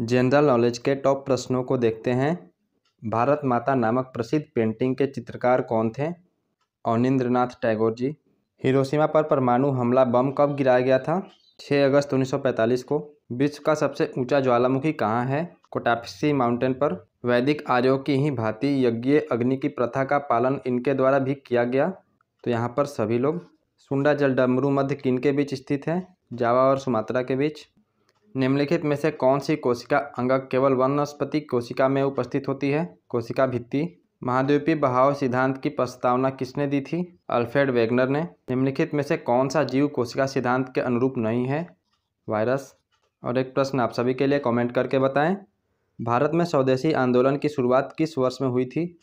general knowledge के top प्रश्नों को देखते हैं भारत माता नामक प्रसिद्ध पेंटिंग के चित्रकार कौन थे अनिंद्रनाथ टैगोर जी हिरोशिमा पर परमाणु हमला बम कब गिराया गया था 6 अगस्त 1945 को विश्व का सबसे ऊंचा ज्वालामुखी कहाँ है कोटापसी माउंटेन पर वैदिक आर्यों की ही भांति यज्ञ अग्नि की प्रथा का पालन इनके द्वारा भी किया गया तो यहाँ पर सभी लोग सुंडा जलडमरू मध्य किन के बीच स्थित है जावा और सुमात्रा के बीच निम्नलिखित में से कौन सी कोशिका अंगक केवल वनस्पति कोशिका में उपस्थित होती है कोशिका भित्ति महाद्वीपीय बहाव सिद्धांत की प्रस्तावना किसने दी थी अल्फ्रेड वेगनर ने निम्नलिखित में से कौन सा जीव कोशिका सिद्धांत के अनुरूप नहीं है वायरस और एक प्रश्न आप सभी के लिए कमेंट करके बताएं भारत में स्वदेशी आंदोलन की शुरुआत किस वर्ष में हुई थी